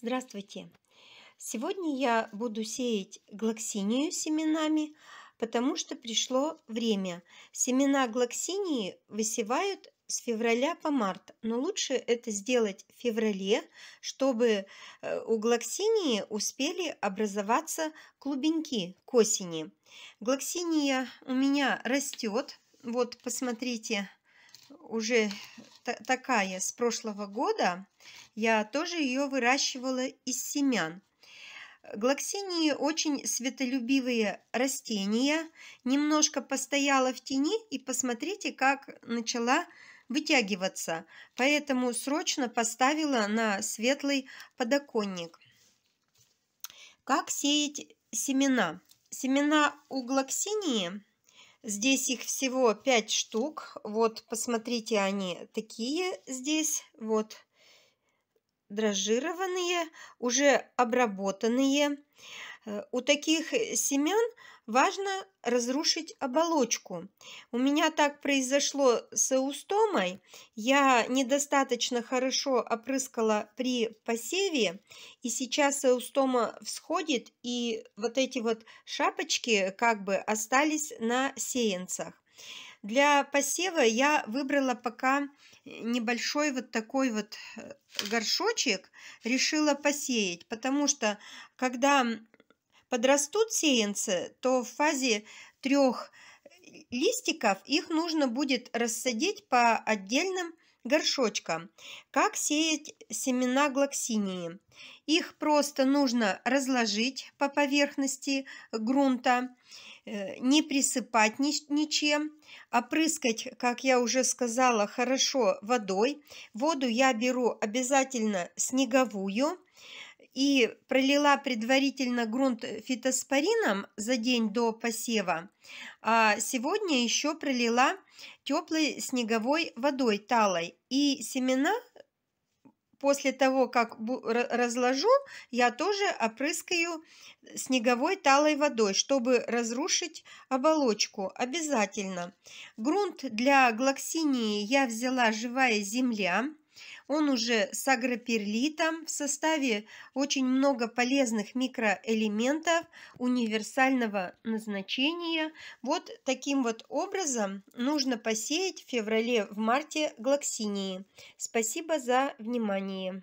Здравствуйте! Сегодня я буду сеять глоксинию семенами, потому что пришло время. Семена глоксинии высевают с февраля по март, но лучше это сделать в феврале, чтобы э, у глоксинии успели образоваться клубеньки к осени. Глоксиния у меня растет, вот посмотрите, уже такая с прошлого года. Я тоже ее выращивала из семян. Глоксинии очень светолюбивые растения. Немножко постояла в тени и посмотрите, как начала вытягиваться. Поэтому срочно поставила на светлый подоконник. Как сеять семена? Семена у глоксинии – Здесь их всего 5 штук. Вот, посмотрите, они такие здесь. Вот, дрожжированные, уже обработанные. Э, у таких э, семян важно разрушить оболочку. У меня так произошло с эустомой. Я недостаточно хорошо опрыскала при посеве, и сейчас эустома всходит, и вот эти вот шапочки как бы остались на сеянцах. Для посева я выбрала пока э, небольшой вот такой вот горшочек, решила посеять, потому что когда подрастут сеянцы, то в фазе трех э, листиков их нужно будет рассадить по отдельным горшочкам. Как сеять семена глоксинии? Их просто нужно разложить по поверхности грунта, э, не присыпать ничем, опрыскать, а как я уже сказала, хорошо водой. Воду я беру обязательно снеговую, и пролила предварительно грунт фитоспорином за день до посева, а сегодня еще пролила теплой снеговой водой талой, и семена после того, как разложу, я тоже опрыскаю снеговой талой водой, чтобы разрушить оболочку обязательно. Грунт для глоксинии я взяла живая земля – он уже с агроперлитом в составе очень много полезных микроэлементов универсального назначения. Вот таким вот образом нужно посеять в феврале-марте глоксинии. Спасибо за внимание.